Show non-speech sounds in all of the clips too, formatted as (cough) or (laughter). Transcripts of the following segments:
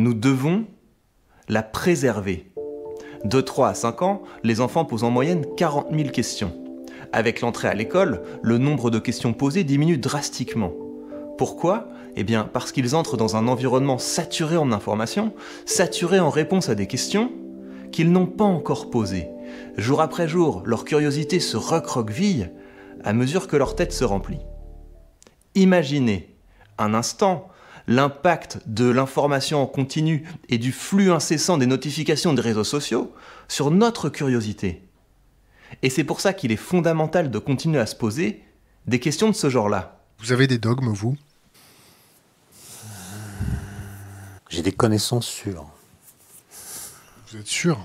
Nous devons la préserver. De 3 à 5 ans, les enfants posent en moyenne 40 000 questions. Avec l'entrée à l'école, le nombre de questions posées diminue drastiquement. Pourquoi Eh bien parce qu'ils entrent dans un environnement saturé en informations, saturé en réponses à des questions qu'ils n'ont pas encore posées. Jour après jour, leur curiosité se recroqueville à mesure que leur tête se remplit. Imaginez un instant l'impact de l'information en continu et du flux incessant des notifications des réseaux sociaux sur notre curiosité. Et c'est pour ça qu'il est fondamental de continuer à se poser des questions de ce genre-là. Vous avez des dogmes, vous J'ai des connaissances sûres. Vous êtes sûr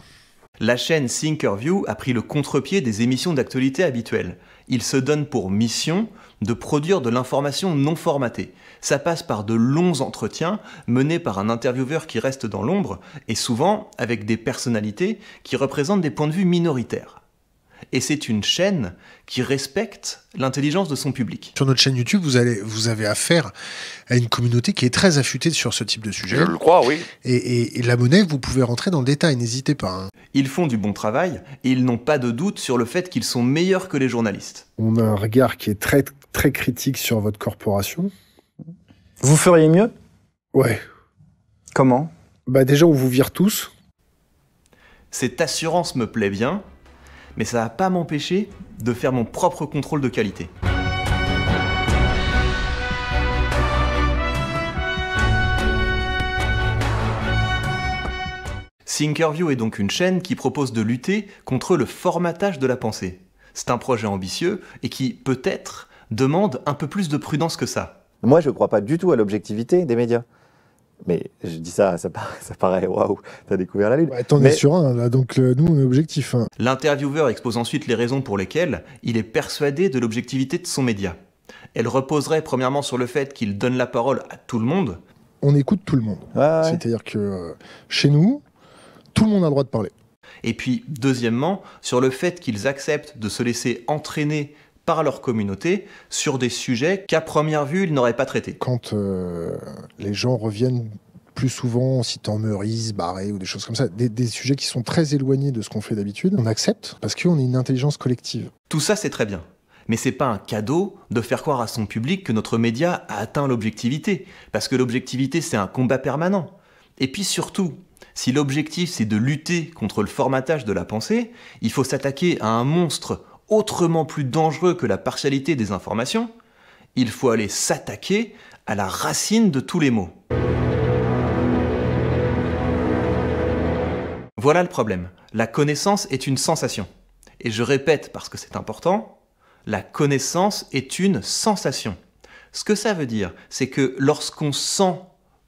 la chaîne Thinkerview a pris le contre-pied des émissions d'actualité habituelles. Il se donne pour mission de produire de l'information non formatée. Ça passe par de longs entretiens menés par un intervieweur qui reste dans l'ombre et souvent avec des personnalités qui représentent des points de vue minoritaires et c'est une chaîne qui respecte l'intelligence de son public. Sur notre chaîne YouTube, vous, avez affaire à une communauté qui est très affûtée sur ce type de sujet. Je le crois, oui. Et, la monnaie, vous pouvez rentrer dans le détail, n'hésitez pas. Hein. Ils font du bon travail et ils n'ont pas de doute sur le fait qu'ils sont meilleurs que les journalistes. On a un regard qui est très, très critique sur votre corporation. Vous feriez mieux Ouais. Comment Bah déjà, on vous vire tous. Cette assurance me plaît bien, mais ça n'a pas m'empêcher de faire mon propre contrôle de qualité. Thinkerview est donc une chaîne qui propose de lutter contre le formatage de la pensée. C'est un projet ambitieux et qui, peut-être, demande un peu plus de prudence que ça. Moi, je ne crois pas du tout à l'objectivité des médias. Mais je dis ça, (laughs) ça, paraît, waouh, t'as découvert la Lune. T'en es sur un, donc nous, on objectif. Hein. L'intervieweur expose ensuite les raisons pour lesquelles il est persuadé de l'objectivité de son média. Elle reposerait premièrement sur le fait qu'il donne la parole à tout le monde. On écoute tout le monde. C'est-à-dire que euh, chez nous, tout le monde a le droit de parler. Et puis, deuxièmement, sur le fait qu'ils acceptent de se laisser entraîner par leur communauté sur des sujets qu'à première vue, ils n'auraient pas traités. Quand euh, les gens reviennent plus souvent en citant Meurice, Barré ou des choses comme ça, des, des sujets qui sont très éloignés de ce qu'on fait d'habitude, on accepte parce qu'on est une intelligence collective. Tout ça, c'est très bien. Mais c'est pas un cadeau de faire croire à son public que notre média a atteint l'objectivité, parce que l'objectivité c'est un combat permanent. Et puis surtout, si l'objectif c'est de lutter contre le formatage de la pensée, il faut s'attaquer à un monstre autrement plus dangereux que la partialité des informations, il faut aller s'attaquer à la racine de tous les mots. Voilà le problème. La connaissance est une sensation. Et je répète parce que c'est important, la connaissance est une sensation. Ce que ça veut dire, c'est que lorsqu'on sent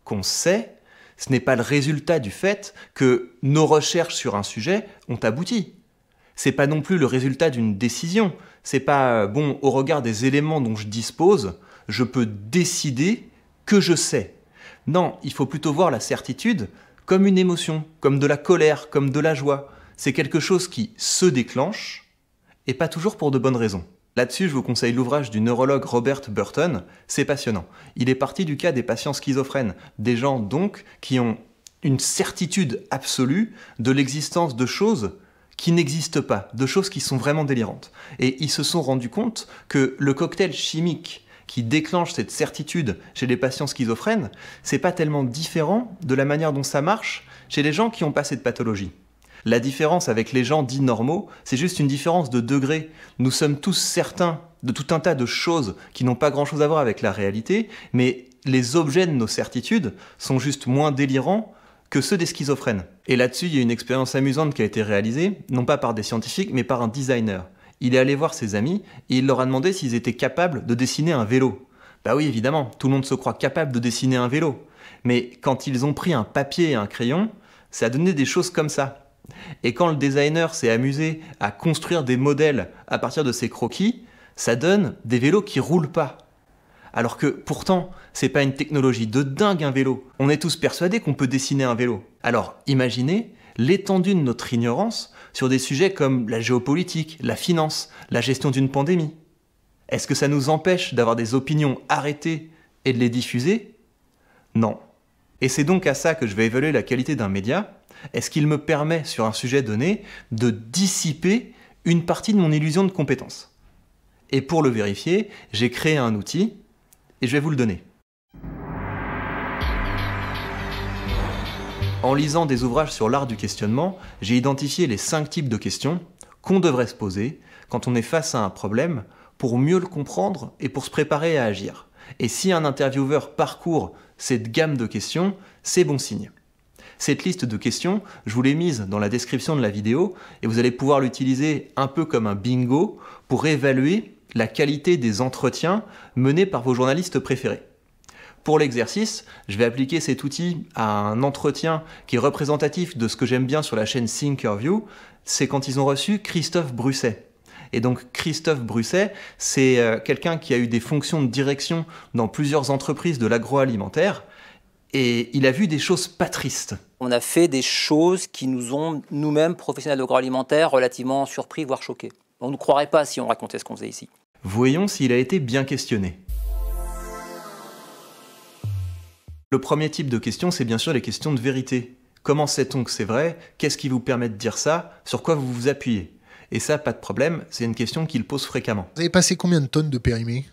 qu'on sait, ce n'est pas le résultat du fait que nos recherches sur un sujet ont abouti c'est pas non plus le résultat d'une décision. C'est pas, euh, bon, au regard des éléments dont je dispose, je peux décider que je sais. Non, il faut plutôt voir la certitude comme une émotion, comme de la colère, comme de la joie. C'est quelque chose qui se déclenche, et pas toujours pour de bonnes raisons. Là-dessus, je vous conseille l'ouvrage du neurologue Robert Burton, c'est passionnant. Il est parti du cas des patients schizophrènes, des gens donc qui ont une certitude absolue de l'existence de choses qui n'existent pas, de choses qui sont vraiment délirantes. Et ils se sont rendus compte que le cocktail chimique qui déclenche cette certitude chez les patients schizophrènes, c'est pas tellement différent de la manière dont ça marche chez les gens qui ont pas cette pathologie. La différence avec les gens dits normaux, c'est juste une différence de degré. Nous sommes tous certains de tout un tas de choses qui n'ont pas grand chose à voir avec la réalité, mais les objets de nos certitudes sont juste moins délirants que ceux des schizophrènes. Et là-dessus, il y a une expérience amusante qui a été réalisée, non pas par des scientifiques, mais par un designer. Il est allé voir ses amis et il leur a demandé s'ils étaient capables de dessiner un vélo. Bah oui, évidemment, tout le monde se croit capable de dessiner un vélo. Mais quand ils ont pris un papier et un crayon, ça a donné des choses comme ça. Et quand le designer s'est amusé à construire des modèles à partir de ses croquis, ça donne des vélos qui roulent pas alors que pourtant, c'est pas une technologie de dingue un vélo. On est tous persuadés qu'on peut dessiner un vélo. Alors imaginez l'étendue de notre ignorance sur des sujets comme la géopolitique, la finance, la gestion d'une pandémie. Est-ce que ça nous empêche d'avoir des opinions arrêtées et de les diffuser Non. Et c'est donc à ça que je vais évaluer la qualité d'un média. Est-ce qu'il me permet, sur un sujet donné, de dissiper une partie de mon illusion de compétence Et pour le vérifier, j'ai créé un outil et je vais vous le donner. En lisant des ouvrages sur l'art du questionnement, j'ai identifié les cinq types de questions qu'on devrait se poser quand on est face à un problème pour mieux le comprendre et pour se préparer à agir. Et si un intervieweur parcourt cette gamme de questions, c'est bon signe. Cette liste de questions, je vous l'ai mise dans la description de la vidéo et vous allez pouvoir l'utiliser un peu comme un bingo pour évaluer la qualité des entretiens menés par vos journalistes préférés. Pour l'exercice, je vais appliquer cet outil à un entretien qui est représentatif de ce que j'aime bien sur la chaîne Thinkerview, c'est quand ils ont reçu Christophe Brusset. Et donc Christophe Brusset, c'est euh, quelqu'un qui a eu des fonctions de direction dans plusieurs entreprises de l'agroalimentaire, et il a vu des choses pas tristes. On a fait des choses qui nous ont, nous-mêmes, professionnels de l'agroalimentaire, relativement surpris, voire choqués. On ne croirait pas si on racontait ce qu'on faisait ici. Voyons s'il a été bien questionné. Le premier type de question, c'est bien sûr les questions de vérité. Comment sait-on que c'est vrai Qu'est-ce qui vous permet de dire ça Sur quoi vous vous appuyez Et ça, pas de problème, c'est une question qu'il pose fréquemment. Vous avez passé combien de tonnes de périmés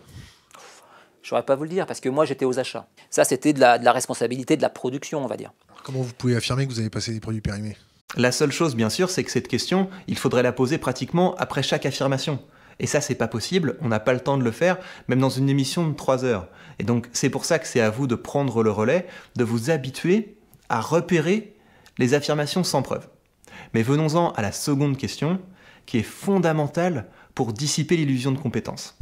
Je n'aurais pas vous le dire, parce que moi j'étais aux achats. Ça, c'était de la responsabilité de la production, on va dire. Comment vous pouvez affirmer que vous avez passé des produits périmés la seule chose, bien sûr, c'est que cette question, il faudrait la poser pratiquement après chaque affirmation. Et ça, c'est pas possible, on n'a pas le temps de le faire, même dans une émission de 3 heures. Et donc, c'est pour ça que c'est à vous de prendre le relais, de vous habituer à repérer les affirmations sans preuve. Mais venons-en à la seconde question, qui est fondamentale pour dissiper l'illusion de compétence.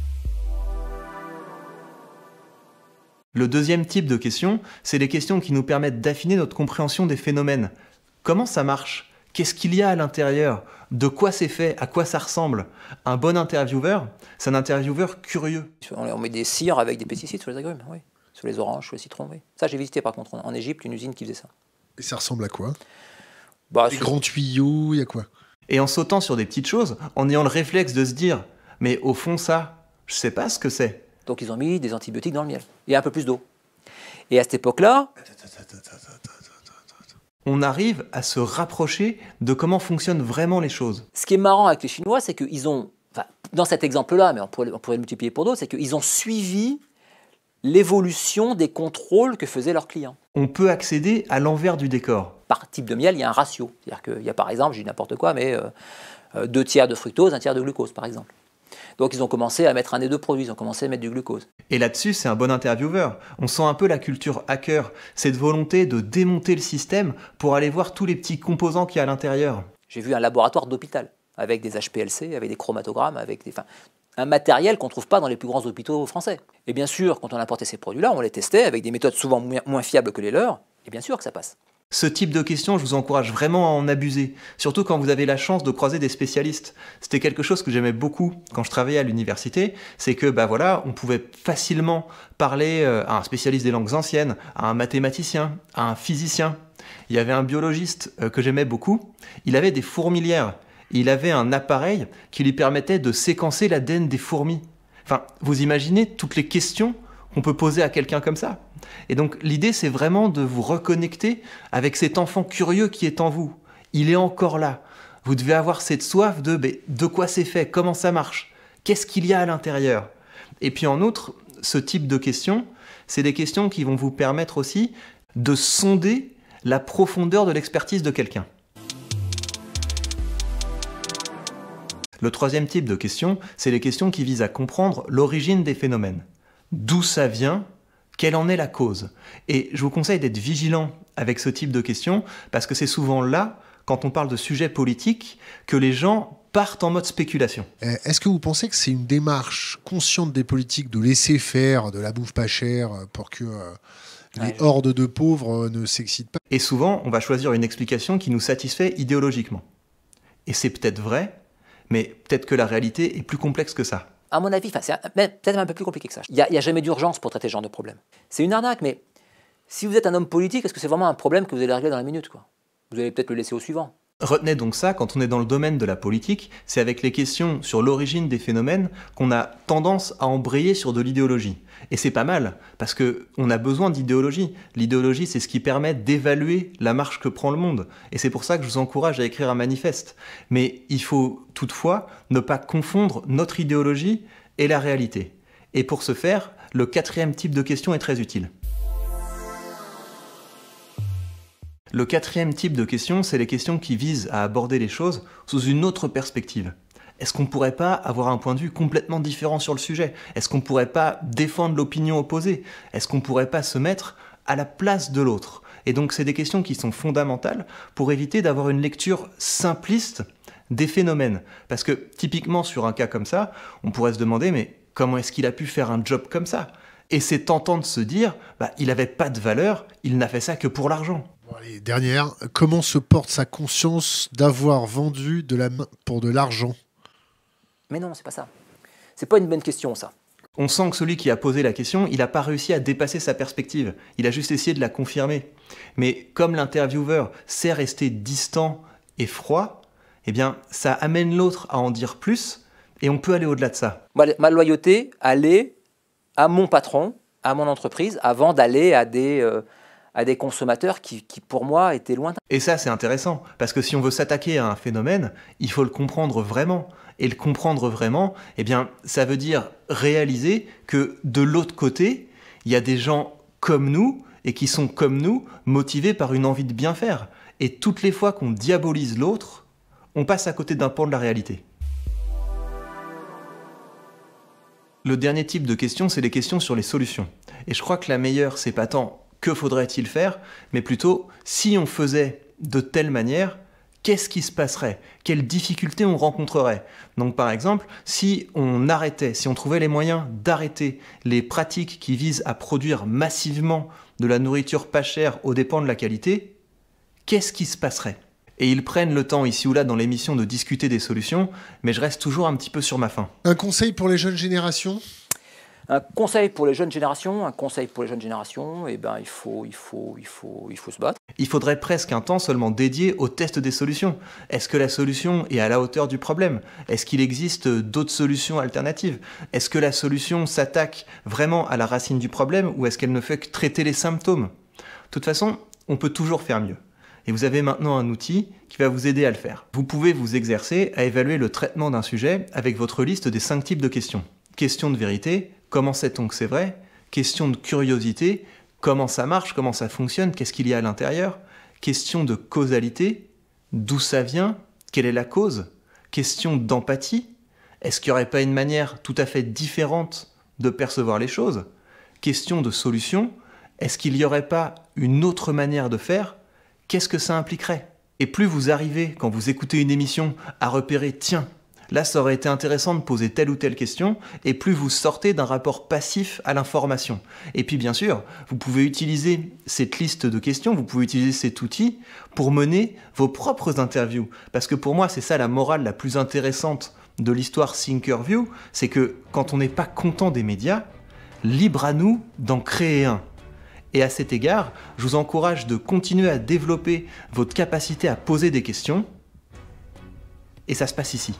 Le deuxième type de questions, c'est les questions qui nous permettent d'affiner notre compréhension des phénomènes. Comment ça marche Qu'est-ce qu'il y a à l'intérieur De quoi c'est fait À quoi ça ressemble Un bon intervieweur, c'est un intervieweur curieux. On met des cires avec des pesticides sur les agrumes, oui. Sur les oranges, sur les citrons, oui. Ça, j'ai visité par contre en Égypte une usine qui faisait ça. Et ça ressemble à quoi bah, Des grands tuyaux, il y a quoi Et en sautant sur des petites choses, en ayant le réflexe de se dire Mais au fond, ça, je sais pas ce que c'est. Donc ils ont mis des antibiotiques dans le miel et un peu plus d'eau. Et à cette époque-là on arrive à se rapprocher de comment fonctionnent vraiment les choses. Ce qui est marrant avec les Chinois, c'est qu'ils ont, dans cet exemple-là, mais on pourrait, le multiplier pour d'autres, c'est qu'ils ont suivi l'évolution des contrôles que faisaient leurs clients. On peut accéder à l'envers du décor. Par type de miel, il y a un ratio. C'est-à-dire qu'il y a par exemple, j'ai n'importe quoi, mais euh, euh, deux tiers de fructose, un tiers de glucose par exemple. Donc ils ont commencé à mettre un nez deux produits, ils ont commencé à mettre du glucose. Et là-dessus, c'est un bon intervieweur. On sent un peu la culture hacker, cette volonté de démonter le système pour aller voir tous les petits composants qu'il y a à l'intérieur. J'ai vu un laboratoire d'hôpital avec des HPLC, avec des chromatogrammes, avec des, enfin, un matériel qu'on ne trouve pas dans les plus grands hôpitaux français. Et bien sûr, quand on importait ces produits-là, on les testait avec des méthodes souvent moins fiables que les leurs, et bien sûr que ça passe. Ce type de questions, je vous encourage vraiment à en abuser, surtout quand vous avez la chance de croiser des spécialistes. C'était quelque chose que j'aimais beaucoup quand je travaillais à l'université, c'est que bah voilà, on pouvait facilement parler euh, à un spécialiste des langues anciennes, à un mathématicien, à un physicien. Il y avait un biologiste euh, que j'aimais beaucoup, il avait des fourmilières, il avait un appareil qui lui permettait de séquencer l'ADN des fourmis. Enfin, vous imaginez toutes les questions qu'on peut poser à quelqu'un comme ça et donc l'idée, c'est vraiment de vous reconnecter avec cet enfant curieux qui est en vous. Il est encore là. Vous devez avoir cette soif de ben, de quoi c'est fait, comment ça marche, qu'est-ce qu'il y a à l'intérieur. Et puis en outre, ce type de questions, c'est des questions qui vont vous permettre aussi de sonder la profondeur de l'expertise de quelqu'un. Le troisième type de questions, c'est les questions qui visent à comprendre l'origine des phénomènes. D'où ça vient quelle en est la cause Et je vous conseille d'être vigilant avec ce type de questions, parce que c'est souvent là, quand on parle de sujets politiques, que les gens partent en mode spéculation. Eh, est-ce que vous pensez que c'est une démarche consciente des politiques de laisser faire de la bouffe pas chère pour que euh, les hordes de pauvres euh, ne s'excitent pas Et souvent, on va choisir une explication qui nous satisfait idéologiquement. Et c'est peut-être vrai, mais peut-être que la réalité est plus complexe que ça à mon avis, c'est peut-être un peu plus compliqué que ça. Il n'y a, jamais d'urgence pour traiter ce genre de problème. C'est une arnaque, mais si vous êtes un homme politique, est-ce que c'est vraiment un problème que vous allez régler dans la minute quoi Vous allez peut-être le laisser au suivant. Retenez donc ça, quand on est dans le domaine de la politique, c'est avec les questions sur l'origine des phénomènes qu'on a tendance à embrayer sur de l'idéologie. Et c'est pas mal, parce qu'on a besoin d'idéologie. L'idéologie, c'est ce qui permet d'évaluer la marche que prend le monde. Et c'est pour ça que je vous encourage à écrire un manifeste. Mais il faut toutefois ne pas confondre notre idéologie et la réalité. Et pour ce faire, le quatrième type de question est très utile. Le quatrième type de questions, c'est les questions qui visent à aborder les choses sous une autre perspective. Est-ce qu'on pourrait pas avoir un point de vue complètement différent sur le sujet Est-ce qu'on pourrait pas défendre l'opinion opposée Est-ce qu'on pourrait pas se mettre à la place de l'autre Et donc c'est des questions qui sont fondamentales pour éviter d'avoir une lecture simpliste des phénomènes. Parce que typiquement sur un cas comme ça, on pourrait se demander mais comment est-ce qu'il a pu faire un job comme ça Et c'est tentant de se dire, bah, il n'avait pas de valeur, il n'a fait ça que pour l'argent dernière. Comment se porte sa conscience d'avoir vendu de la pour de l'argent Mais non, c'est pas ça. C'est pas une bonne question, ça. On sent que celui qui a posé la question, il n'a pas réussi à dépasser sa perspective. Il a juste essayé de la confirmer. Mais comme l'intervieweur sait rester distant et froid, eh bien, ça amène l'autre à en dire plus et on peut aller au-delà de ça. Ma loyauté, aller à mon patron, à mon entreprise, avant d'aller à des. Euh, à des consommateurs qui, pour moi, étaient loin. Et ça, c'est intéressant, parce que si on veut s'attaquer à un phénomène, il faut le comprendre vraiment. Et le comprendre vraiment, eh bien, ça veut dire réaliser que de l'autre côté, il y a des gens comme nous, et qui sont comme nous, motivés par une envie de bien faire. Et toutes les fois qu'on diabolise l'autre, on passe à côté d'un pan de la réalité. Le dernier type de questions, c'est les questions sur les solutions. Et je crois que la meilleure, c'est pas tant que faudrait-il faire, mais plutôt si on faisait de telle manière, qu'est-ce qui se passerait Quelles difficultés on rencontrerait Donc par exemple, si on arrêtait, si on trouvait les moyens d'arrêter les pratiques qui visent à produire massivement de la nourriture pas chère aux dépens de la qualité, qu'est-ce qui se passerait et ils prennent le temps ici ou là dans l'émission de discuter des solutions, mais je reste toujours un petit peu sur ma faim. Un conseil pour les jeunes générations un conseil pour les jeunes générations, un conseil pour les jeunes générations, et eh ben, il, faut, il, faut, il, faut, il faut se battre. Il faudrait presque un temps seulement dédié au test des solutions. Est-ce que la solution est à la hauteur du problème Est-ce qu'il existe d'autres solutions alternatives Est-ce que la solution s'attaque vraiment à la racine du problème ou est-ce qu'elle ne fait que traiter les symptômes De toute façon, on peut toujours faire mieux. Et vous avez maintenant un outil qui va vous aider à le faire. Vous pouvez vous exercer à évaluer le traitement d'un sujet avec votre liste des cinq types de questions. Question de vérité, Comment sait-on que c'est vrai Question de curiosité, comment ça marche, comment ça fonctionne, qu'est-ce qu'il y a à l'intérieur Question de causalité, d'où ça vient, quelle est la cause Question d'empathie, est-ce qu'il n'y aurait pas une manière tout à fait différente de percevoir les choses Question de solution, est-ce qu'il n'y aurait pas une autre manière de faire Qu'est-ce que ça impliquerait Et plus vous arrivez, quand vous écoutez une émission, à repérer, tiens, Là, ça aurait été intéressant de poser telle ou telle question, et plus vous sortez d'un rapport passif à l'information. Et puis, bien sûr, vous pouvez utiliser cette liste de questions, vous pouvez utiliser cet outil pour mener vos propres interviews. Parce que pour moi, c'est ça la morale la plus intéressante de l'histoire Thinkerview, c'est que quand on n'est pas content des médias, libre à nous d'en créer un. Et à cet égard, je vous encourage de continuer à développer votre capacité à poser des questions. Et ça se passe ici.